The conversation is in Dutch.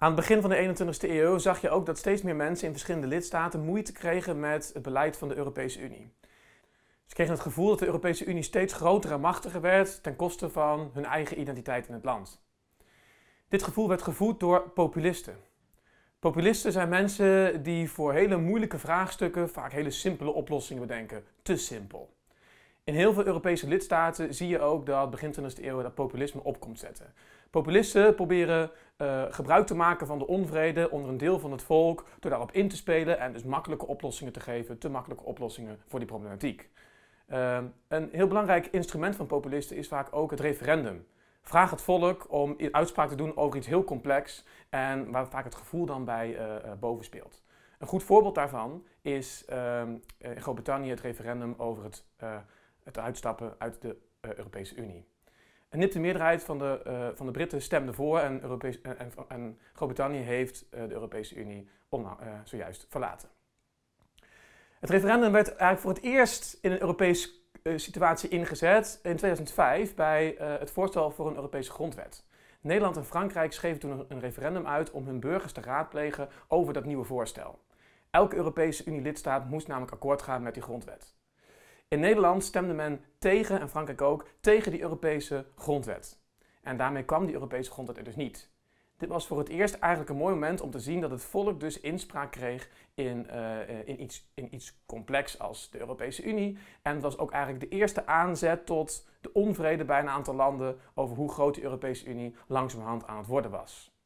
Aan het begin van de 21ste eeuw zag je ook dat steeds meer mensen in verschillende lidstaten moeite kregen met het beleid van de Europese Unie. Ze kregen het gevoel dat de Europese Unie steeds groter en machtiger werd ten koste van hun eigen identiteit in het land. Dit gevoel werd gevoed door populisten. Populisten zijn mensen die voor hele moeilijke vraagstukken vaak hele simpele oplossingen bedenken. Te simpel. In heel veel Europese lidstaten zie je ook dat begin 20e eeuw dat populisme op komt zetten. Populisten proberen eh, gebruik te maken van de onvrede onder een deel van het volk door daarop in te spelen en dus makkelijke oplossingen te geven, te makkelijke oplossingen voor die problematiek. Ehm, een heel belangrijk instrument van populisten is vaak ook het referendum. Vraag het volk om uitspraak te doen over iets heel complex en waar vaak het gevoel dan bij uh, boven speelt. Een goed voorbeeld daarvan is ehm, in Groot-Brittannië het referendum over het het uitstappen uit de eh, Europese Unie. Een nipte meerderheid van de, uh, van de Britten stemde voor en, Europees, eh, en, en, Groot-Brittannië heeft de Europese Unie zojuist verlaten. Het referendum werd eigenlijk voor het eerst in een Europese situatie ingezet in 2005 bij het voorstel voor een Europese grondwet. Nederland en Frankrijk schreven toen een referendum uit om hun burgers te raadplegen over dat nieuwe voorstel. Elke Europese Unie-lidstaat moest namelijk akkoord gaan met die grondwet. In Nederland stemde men tegen, en Frankrijk ook, tegen die Europese grondwet. En daarmee kwam die Europese grondwet er dus niet. Dit was voor het eerst eigenlijk een mooi moment om te zien dat het volk dus inspraak kreeg in, eh, eh, in, iets, in iets complex als de Europese Unie. En het was ook eigenlijk de eerste aanzet tot de onvrede bij een aantal landen over hoe groot de Europese Unie langzamerhand aan het worden was.